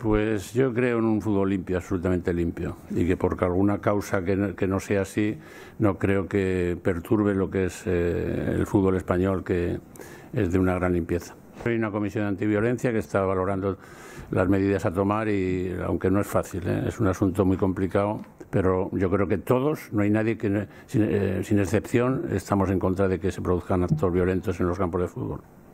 Pues yo creo en un fútbol limpio, absolutamente limpio, y que por alguna causa que no, sea así, no creo que perturbe lo que es eh, el fútbol español, que es de una gran limpieza. Hay una comisión de antiviolencia que está valorando las medidas a tomar y aunque no es fácil, ¿eh? es un asunto muy complicado, pero yo creo que todos, no hay nadie que, eh, sin, sin excepción, estamos en contra de que se produzcan actos violentos en los campos de fútbol.